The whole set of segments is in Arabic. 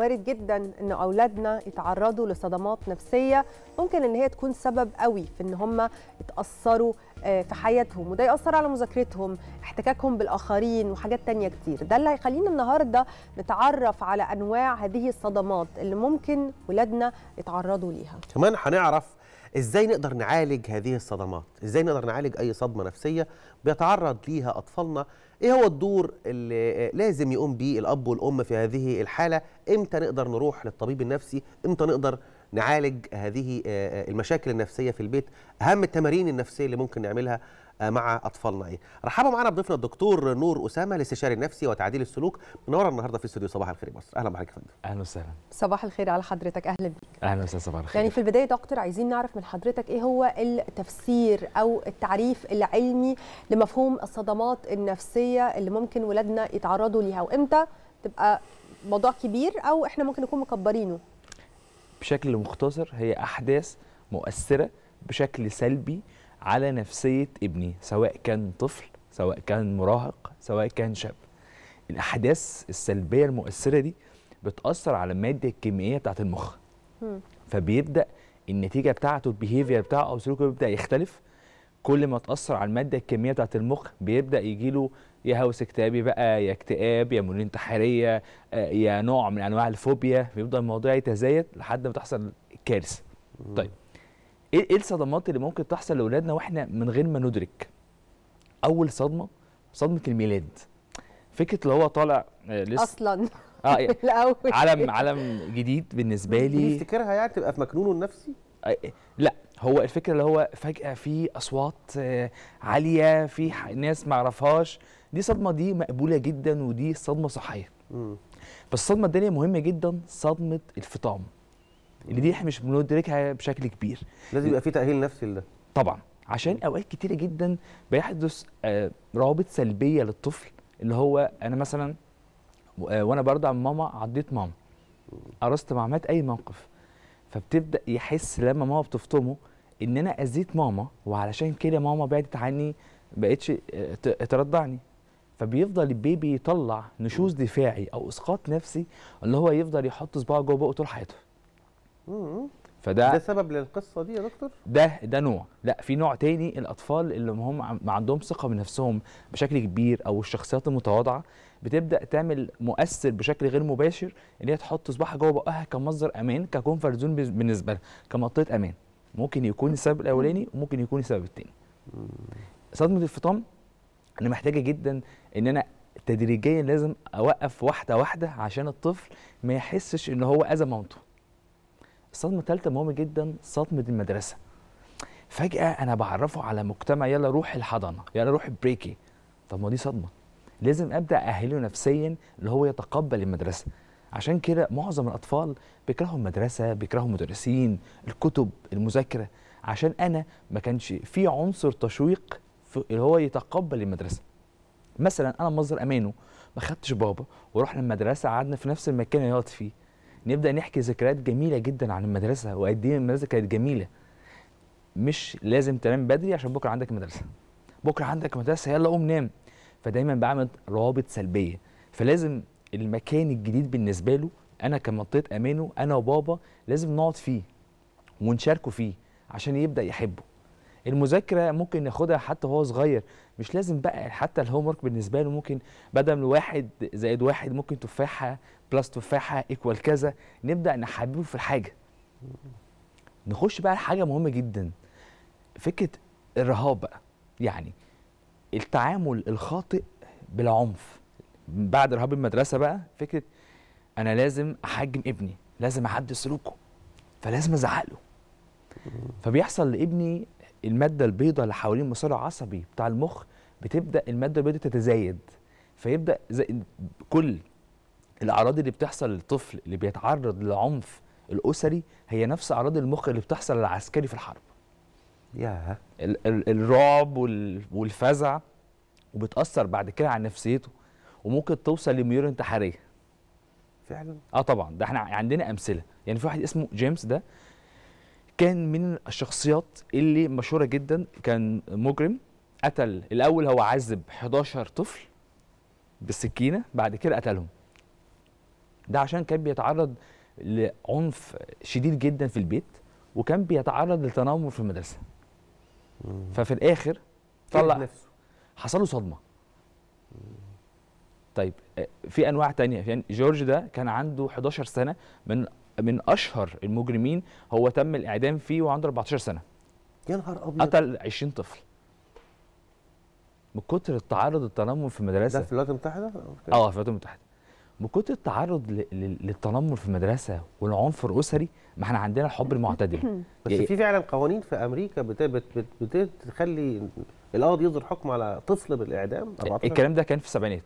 وارد جدا ان اولادنا يتعرضوا لصدمات نفسيه ممكن ان هي تكون سبب قوي في ان هم يتاثروا آه، في حياتهم وده ياثر على مذاكرتهم احتكاكهم بالاخرين وحاجات تانية كتير ده اللي هيخلينا النهارده نتعرف على انواع هذه الصدمات اللي ممكن ولادنا يتعرضوا ليها كمان هنعرف ازاي نقدر نعالج هذه الصدمات ازاي نقدر نعالج اي صدمه نفسيه بيتعرض ليها اطفالنا ايه هو الدور اللي لازم يقوم بيه الاب والام في هذه الحاله امتى نقدر نروح للطبيب النفسي امتى نقدر نعالج هذه آه، آه، المشاكل النفسيه في البيت اهم التمارين النفسيه اللي ممكن نعملها آه، مع اطفالنا ايه رحبوا معانا بضيفنا الدكتور نور اسامه الاستشاري النفسي وتعديل السلوك منورنا النهارده في استوديو صباح الخير مصر اهلا بحضرتك يا فندم اهلا وسهلا صباح الخير على حضرتك اهلا بيك اهلا وسهلا صباح الخير يعني في البدايه دكتور عايزين نعرف من حضرتك ايه هو التفسير او التعريف العلمي لمفهوم الصدمات النفسيه اللي ممكن ولادنا يتعرضوا ليها وامتى تبقى موضوع كبير او احنا ممكن نكون مكبرينه بشكل مختصر هي احداث مؤثره بشكل سلبي على نفسية ابني سواء كان طفل سواء كان مراهق سواء كان شاب الأحداث السلبية المؤثرة دي بتأثر على المادة الكيميائية بتاعة المخ فبيبدأ النتيجة بتاعته البيهيفير بتاعه أو سلوكه بيبدأ يختلف كل ما تأثر على المادة الكيميائية بتاعة المخ بيبدأ يجي له يا هوس اكتئابي بقى يا اكتئاب يا مرونه انتحاريه آه، يا نوع من انواع الفوبيا بيبدا الموضوع يتزايد لحد ما تحصل كارثه. طيب إيه-, ايه الصدمات اللي ممكن تحصل لاولادنا واحنا من غير ما ندرك اول صدمه صدمه الميلاد فكره اللي هو طالع آه، لسه اصلا اه الاول عالم عالم جديد بالنسبه لي تفتكرها يعني تبقى في مكنونه النفسي آه، آه، لا هو الفكره اللي هو فجاه في اصوات عاليه في ناس ما اعرفهاش دي صدمه دي مقبوله جدا ودي صدمه صحيه بس الصدمه الثانيه مهمه جدا صدمه الفطام اللي دي احنا مش بندركها بشكل كبير لازم يبقى في تاهيل نفسي لده طبعا عشان اوقات كتيره جدا بيحدث آه، روابط سلبيه للطفل اللي هو انا مثلا آه، وانا برضع ماما عضيت ماما قرصت مع مات اي موقف فبتبدا يحس لما ماما بتفطمه ان انا اذيت ماما وعلشان كده ماما بعدت عني بقتش آه، ترضعني فبيفضل البيبي يطلع نشوز دفاعي او اسقاط نفسي اللي هو يفضل يحط صباعه جوه بقه طول حياته فده ده سبب للقصه دي يا دكتور ده ده نوع لا في نوع تاني الاطفال اللي هم ما عندهم ثقه بنفسهم بشكل كبير او الشخصيات المتواضعه بتبدا تعمل مؤثر بشكل غير مباشر ان هي تحط صباحها جوه بقها كمصدر امان ككونفرت زون بالنسبه لها كمنطقه امان ممكن يكون السبب الاولاني وممكن يكون السبب التاني صدمه الفطام انا محتاجه جدا ان انا تدريجيا لازم اوقف واحده واحده عشان الطفل ما يحسش ان هو اذى مامته الصدمه الثالثه مهمه جدا صدمه المدرسه فجاه انا بعرفه على مجتمع يلا روح الحضانه يلا روح بريكي طب ما دي صدمه لازم ابدا اهله نفسيا اللي هو يتقبل المدرسه عشان كده معظم الاطفال بيكرهوا المدرسه بيكرهوا المدرسين الكتب المذاكره عشان انا ما كانش في عنصر تشويق في اللي هو يتقبل المدرسه مثلا انا مصدر امانه ما خدتش بابا ورحنا المدرسه قعدنا في نفس المكان اللي فيه نبدا نحكي ذكريات جميله جدا عن المدرسه وقد ايه المدرسه كانت جميله مش لازم تنام بدري عشان بكره عندك مدرسه بكره عندك مدرسه يلا قوم نام فدايما بعمل روابط سلبيه فلازم المكان الجديد بالنسبه له انا كمنطقه امانه انا وبابا لازم نقعد فيه ونشاركه فيه عشان يبدا يحبه المذاكره ممكن ياخدها حتى وهو صغير مش لازم بقى حتى الهوم ورك بالنسبه له ممكن بدل واحد زائد واحد ممكن تفاحه بلس تفاحه ايكوال كذا نبدا نحببه في الحاجه نخش بقى لحاجه مهمه جدا فكره الرهاب بقى يعني التعامل الخاطئ بالعنف بعد رهاب المدرسه بقى فكره انا لازم احجم ابني لازم اعدل سلوكه فلازم ازعق له فبيحصل لابني الماده البيضاء اللي حوالين المسار العصبي بتاع المخ بتبدا الماده البيضاء تتزايد فيبدا زي كل الاعراض اللي بتحصل للطفل اللي بيتعرض للعنف الاسري هي نفس اعراض المخ اللي بتحصل للعسكري في الحرب ياه الرعب والفزع وبتاثر بعد كده على نفسيته وممكن توصل لميول انتحاريه فعلا اه طبعا ده احنا عندنا امثله يعني في واحد اسمه جيمس ده كان من الشخصيات اللي مشهوره جدا كان مجرم قتل الاول هو عذب 11 طفل بالسكينه بعد كده قتلهم ده عشان كان بيتعرض لعنف شديد جدا في البيت وكان بيتعرض للتنمر في المدرسه ففي الاخر طلع حصل له صدمه طيب آه، في انواع تانية يعني جورج ده كان عنده 11 سنه من من اشهر المجرمين هو تم الاعدام فيه وعنده 14 سنه يا نهار ابيض قتل 20 طفل من كتر التعرض للتنمر في المدرسه ده في الولايات المتحده اه في الولايات المتحده من كتر التعرض للتنمر في المدرسه والعنف الاسري ما احنا عندنا الحب المعتدل بس في فعلا قوانين في امريكا بتخلي القاضي يصدر حكم على طفل بالاعدام 14 الكلام ده كان في السبعينات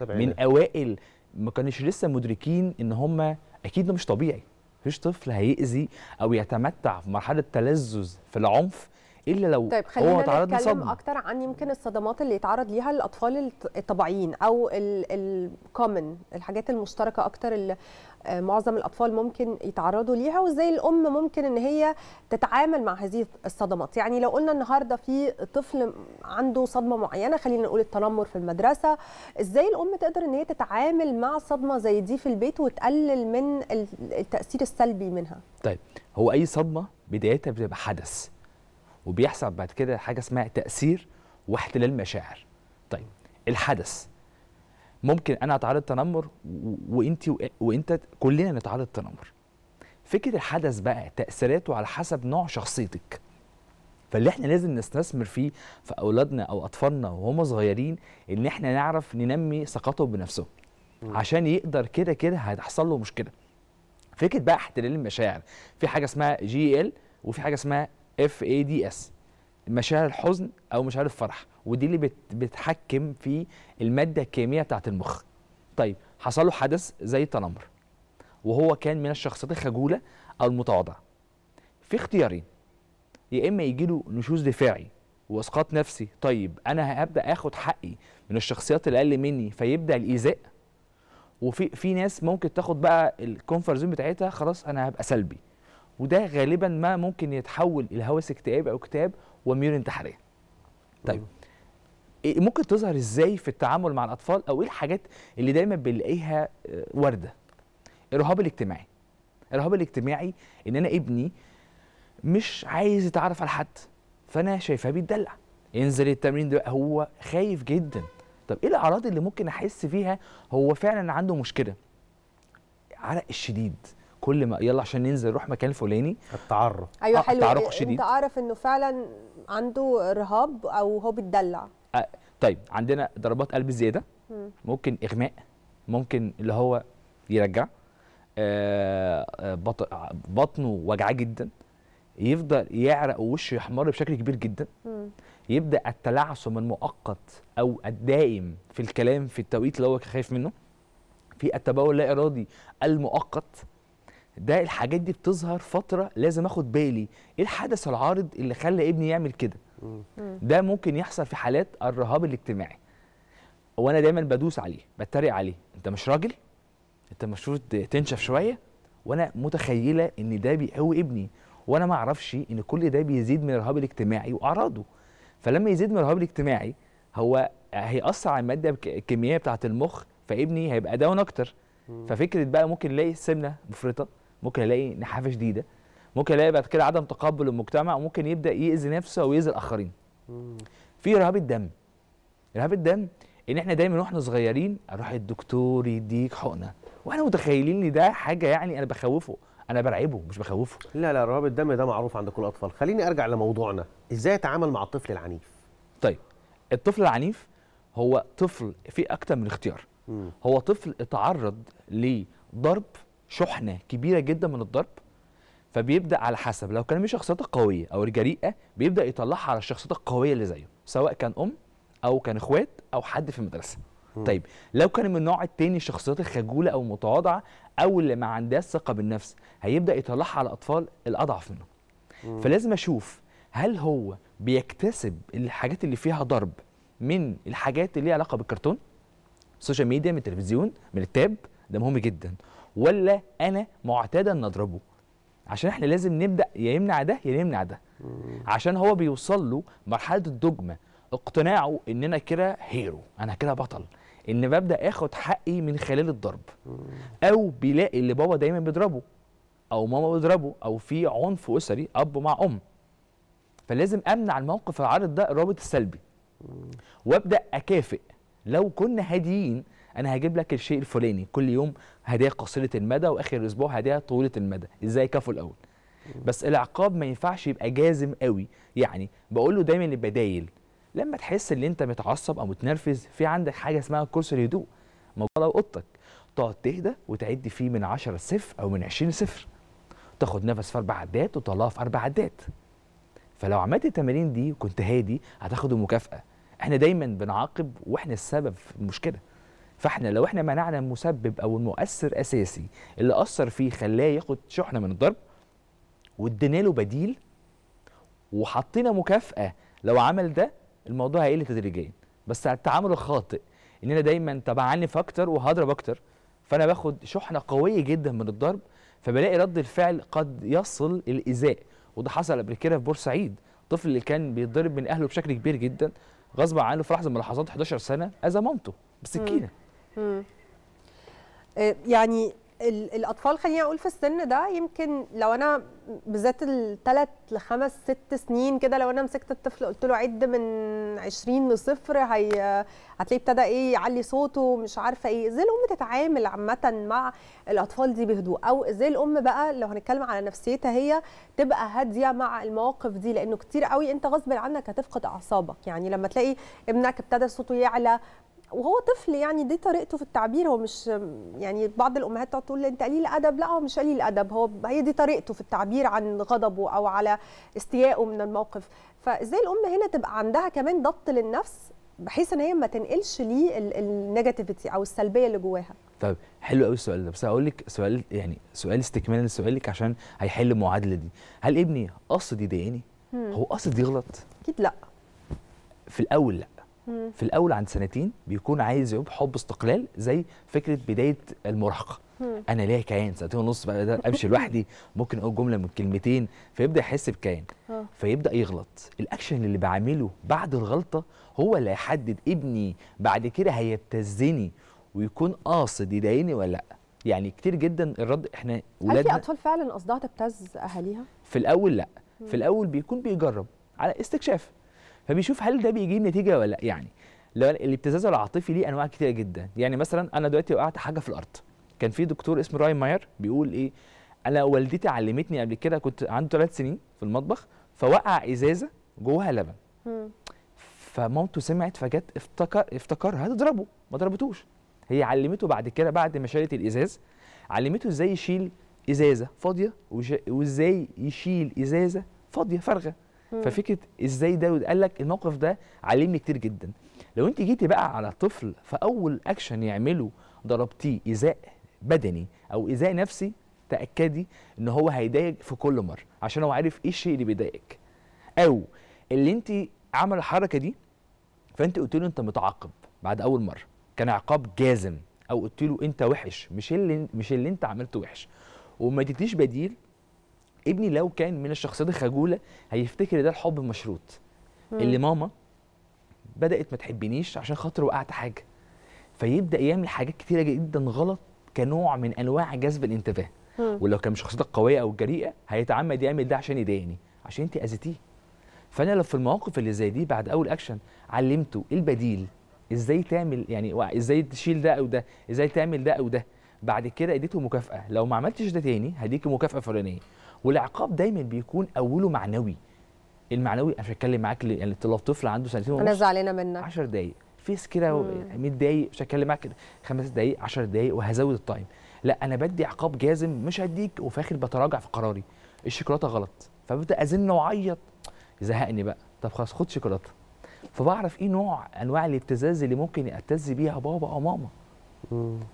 من اوائل ما كانش لسه مدركين ان هم اكيد ده مش طبيعي مفيش طفل هيأذي او يتمتع في مرحله تلذذ في العنف الا لو طيب خلينا هو تعرض نتكلم اكتر عن يمكن الصدمات اللي يتعرض ليها الاطفال الطبيعيين او الكومن الحاجات المشتركه اكتر اللي آه، معظم الاطفال ممكن يتعرضوا ليها وازاي الام ممكن ان هي تتعامل مع هذه الصدمات يعني لو قلنا النهارده في طفل عنده صدمه معينه خلينا نقول التنمر في المدرسه ازاي الام تقدر ان هي تتعامل مع صدمه زي دي في البيت وتقلل من التاثير السلبي منها طيب هو اي صدمه بدايتها بتبقى حدث وبيحصل بعد كده حاجه اسمها تاثير واحتلال مشاعر طيب الحدث ممكن انا اتعرض تنمر وانت وانت كلنا نتعرض تنمر فكره الحدث بقى تاثيراته على حسب نوع شخصيتك فاللي احنا لازم نستثمر فيه في اولادنا او اطفالنا وهم صغيرين ان احنا نعرف ننمي ثقتهم بنفسهم عشان يقدر كده كده هتحصل له مشكله فكره بقى احتلال المشاعر في حاجه اسمها جي ال e وفي حاجه اسمها اف اي دي اس مشاعر الحزن او مشاعر الفرح ودي اللي بت بتحكم في الماده الكيميائيه بتاعت المخ طيب حصل له حدث زي التنمر وهو كان من الشخصيات الخجوله او المتواضعه في اختيارين يا اما يجي له نشوز دفاعي واسقاط نفسي طيب انا هبدا اخد حقي من الشخصيات اللي اقل مني فيبدا الايذاء وفي في ناس ممكن تاخد بقى الكونفرت بتاعتها خلاص انا هبقى سلبي وده غالبا ما ممكن يتحول الى هوس اكتئاب او اكتئاب وميول انتحاريه طيب إيه، ممكن تظهر ازاي في التعامل مع الاطفال او ايه الحاجات اللي دايما بنلاقيها آه، وارده الرهاب الاجتماعي الرهاب الاجتماعي ان انا ابني مش عايز يتعرف على حد فانا شايفاه بيتدلع ينزل التمرين ده هو خايف جدا طب ايه الاعراض اللي ممكن احس فيها هو فعلا عنده مشكله عرق الشديد كل ما يلا عشان ننزل نروح مكان الفلاني التعرق ايوه آه، حلو التعرق شديد انت اعرف انه فعلا عنده رهاب او هو بيتدلع آه طيب عندنا ضربات قلب زياده ممكن اغماء ممكن اللي هو يرجع آه, آه، بطنه وجعاه جدا يفضل يعرق ووشه يحمر بشكل كبير جدا م. يبدا التلعثم المؤقت او الدائم في الكلام في التوقيت اللي هو خايف منه في التبول اللا ارادي المؤقت ده الحاجات دي بتظهر فتره لازم اخد بالي ايه الحدث العارض اللي خلى ابني يعمل كده ده ممكن يحصل في حالات الرهاب الاجتماعي وانا دايما بدوس عليه بتريق عليه انت مش راجل انت المفروض تنشف شويه وانا متخيله ان ده بيقوي ابني وانا ما اعرفش ان كل ده بيزيد من الرهاب الاجتماعي واعراضه فلما يزيد من الرهاب الاجتماعي هو هيأثر على الماده الكيميائيه بتاعه المخ فابني هيبقى داون اكتر ففكره بقى ممكن نلاقي سمنه مفرطه ممكن الاقي نحافه شديده ممكن الاقي بعد كده عدم تقبل المجتمع وممكن يبدا ياذي نفسه ويأذي الاخرين في رهاب الدم رهاب الدم ان احنا دايما واحنا صغيرين اروح الدكتور يديك حقنه واحنا متخيلين ان ده حاجه يعني انا بخوفه انا برعبه مش بخوفه لا لا رهاب الدم ده معروف عند كل الاطفال خليني ارجع لموضوعنا ازاي اتعامل مع الطفل العنيف طيب الطفل العنيف هو طفل في اكتر من اختيار مم. هو طفل اتعرض لضرب شحنه كبيره جدا من الضرب فبيبدا على حسب لو كان من شخصيات القويه او الجريئه بيبدا يطلعها على الشخصيات القويه اللي زيه سواء كان ام او كان اخوات او حد في المدرسه طيب لو كان من النوع التاني الشخصيات الخجوله او المتواضعه او اللي ما عندهاش ثقه بالنفس هيبدا يطلعها على الاطفال الاضعف منه فلازم اشوف هل هو بيكتسب الحاجات اللي فيها ضرب من الحاجات اللي ليها علاقه بالكرتون السوشيال ميديا من التلفزيون من التاب ده مهم جدا ولا انا معتاد ان اضربه عشان احنا لازم نبدا يا يمنع ده يا يمنع ده عشان هو بيوصل له مرحله الدجمه اقتناعه ان انا كده هيرو انا كده بطل ان ببدا اخد حقي من خلال الضرب او بيلاقي اللي بابا دايما بيضربه او ماما بيضربه او في عنف اسري اب مع ام فلازم امنع الموقف العارض ده الرابط السلبي وابدا اكافئ لو كنا هاديين انا هجيب لك الشيء الفلاني كل يوم هديه قصيره المدى واخر اسبوع هديه طويله المدى ازاي كفو الاول بس العقاب ما ينفعش يبقى جازم قوي يعني بقول له دايما البدايل لما تحس ان انت متعصب او متنرفز في عندك حاجه اسمها كورس الهدوء موجوده لو اوضتك تقعد تهدى وتعد فيه من 10 صفر او من 20 صفر تاخد نفس في اربع عدات وتطلعها في اربع عدات فلو عملت التمارين دي وكنت هادي هتاخد المكافاه احنا دايما بنعاقب واحنا السبب في المشكله فاحنا لو احنا منعنا المسبب او المؤثر اساسي اللي اثر فيه خلاه ياخد شحنه من الضرب وادينا له بديل وحطينا مكافاه لو عمل ده الموضوع هيقل تدريجيا بس على التعامل الخاطئ ان انا دايما طب عنف اكتر وهضرب اكتر فانا باخد شحنه قويه جدا من الضرب فبلاقي رد الفعل قد يصل الايذاء وده حصل قبل كده في بورسعيد طفل اللي كان بيتضرب من اهله بشكل كبير جدا غصب عنه في لحظه من اللحظات 11 سنه اذى مامته بالسكينه آه، يعني الاطفال خليني اقول في السن ده يمكن لو انا بالذات الثلاث لخمس ست سنين كده لو انا مسكت الطفل قلت له عد من 20 لصفر هي هتلاقيه ابتدى ايه يعلي صوته مش عارفه ايه ازاي الام تتعامل عامه مع الاطفال دي بهدوء او ازاي الام بقى لو هنتكلم على نفسيتها هي تبقى هاديه مع المواقف دي لانه كتير قوي انت غصب عنك هتفقد اعصابك يعني لما تلاقي ابنك ابتدى صوته يعلى وهو طفل يعني دي طريقته في التعبير هو مش يعني بعض الامهات تقول انت قليل ادب لا هو مش قليل ادب هو هي دي طريقته في التعبير عن غضبه او على استيائه من الموقف فازاي الام هنا تبقى عندها كمان ضبط للنفس بحيث ان هي ما تنقلش ليه النيجاتيفيتي او السلبيه اللي جواها طيب حلو قوي السؤال ده بس هقول لك سؤال يعني سؤال استكمال لسؤالك عشان هيحل المعادله دي هل ابني قصد يضايقني هو قصد يغلط اكيد لا في الاول لا في الاول عند سنتين بيكون عايز حب استقلال زي فكره بدايه المراهقه انا ليا كيان سنتين ونص بقى امشي لوحدي ممكن اقول جمله من كلمتين فيبدا يحس بكيان آه. فيبدا يغلط الاكشن اللي بعمله بعد الغلطه هو اللي هيحدد ابني بعد كده هيبتزني ويكون قاصد يضايقني ولا لا يعني كتير جدا الرد احنا ولادنا هل في اطفال فعلا قصدها تبتز اهاليها في الاول لا في الاول بيكون بيجرب على استكشاف فبيشوف هل ده بيجيب نتيجه ولا لا يعني الابتزاز العاطفي ليه انواع كتيره جدا يعني مثلا انا دلوقتي وقعت حاجه في الارض كان في دكتور اسمه راين ماير بيقول ايه انا والدتي علمتني قبل كده كنت عنده ثلاث سنين في المطبخ فوقع ازازه جواها لبن فمامته سمعت فجت افتكر افتكرها تضربه ما ضربتوش هي علمته بعد كده بعد ما شالت الازاز علمته ازاي يشيل ازازه فاضيه وازاي يشيل ازازه فاضيه فارغه ففكره ازاي ده قال لك الموقف ده علمني كتير جدا لو انت جيتي بقى على طفل فاول اكشن يعمله ضربتيه ايذاء بدني او ايذاء نفسي تاكدي ان هو هيضايق في كل مره عشان هو عارف ايه الشيء اللي بيضايقك او اللي انت عمل الحركه دي فانت قلت له انت متعاقب بعد اول مره كان عقاب جازم او قلت له انت وحش مش اللي مش اللي انت عملته وحش وما اديتيش بديل ابني لو كان من الشخصيات الخجوله هيفتكر ده الحب المشروط اللي ماما بدات ما تحبنيش عشان خاطر وقعت حاجه فيبدا يعمل حاجات كتيره جدا غلط كنوع من انواع جذب الانتباه ولو كان شخصيتك قويه او جريئه هيتعمد يعمل ده عشان يضايقني عشان انت اذيتيه فانا لو في المواقف اللي زي دي بعد اول اكشن علمته البديل ازاي تعمل يعني ازاي تشيل ده او ده ازاي تعمل ده او ده بعد كده اديته مكافاه لو ما عملتش ده تاني هديك مكافاه فلانيه والعقاب دايما بيكون اوله معنوي المعنوي انا مش هتكلم معاك يعني لو طفل عنده سنتين ونص انا زعلانه منك 10 دقائق فيس كده 100 دقايق مش هتكلم معاك خمس دقايق 10 دقايق وهزود التايم لا انا بدي عقاب جازم مش هديك وفي الاخر بتراجع في قراري الشيكولاته غلط فببدا ازن واعيط يزهقني بقى طب خلاص خد شيكولاته فبعرف ايه نوع انواع الابتزاز اللي ممكن يبتز بيها بابا او ماما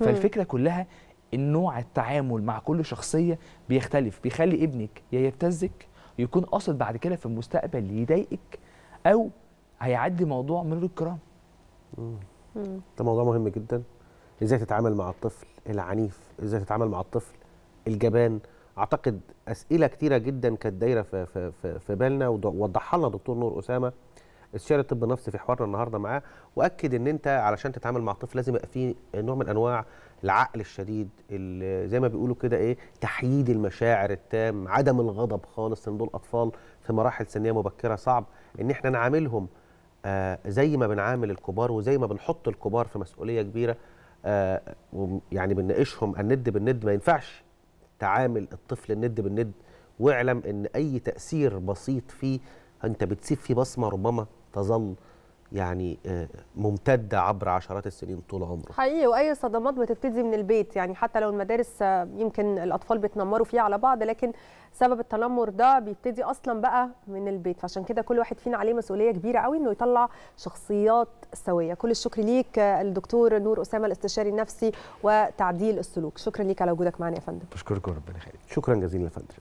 فالفكره كلها النوع التعامل مع كل شخصيه بيختلف بيخلي ابنك يا يبتزك يكون قاصد بعد كده في المستقبل يضايقك او هيعدي موضوع من الكرام ده موضوع مهم جدا ازاي تتعامل مع الطفل العنيف ازاي تتعامل مع الطفل الجبان اعتقد اسئله كتيره جدا كانت دايره في في في, في بالنا ووضحها لنا دكتور نور اسامه استشاري الطب النفسي في حوارنا النهارده معاه واكد ان انت علشان تتعامل مع الطفل لازم يبقى في نوع من انواع العقل الشديد اللي زي ما بيقولوا كده ايه تحييد المشاعر التام عدم الغضب خالص ان دول اطفال في مراحل سنيه مبكره صعب ان احنا نعاملهم آه زي ما بنعامل الكبار وزي ما بنحط الكبار في مسؤوليه كبيره آه يعني بنناقشهم الند بالند ما ينفعش تعامل الطفل الند بالند واعلم ان اي تاثير بسيط فيه انت بتسيب فيه بصمه ربما تظل يعني آه، ممتده عبر عشرات السنين طول عمره حقيقي واي صدمات بتبتدي من البيت يعني حتى لو المدارس آه، يمكن الاطفال بيتنمروا فيها على بعض لكن سبب التنمر ده بيبتدي اصلا بقى من البيت فعشان كده كل واحد فينا عليه مسؤوليه كبيره قوي انه يطلع شخصيات سويه كل الشكر ليك آه، الدكتور نور اسامه الاستشاري النفسي وتعديل السلوك شكرا ليك على وجودك معنا يا فندم بشكركم وربنا يخليك شكرا جزيلا يا فندم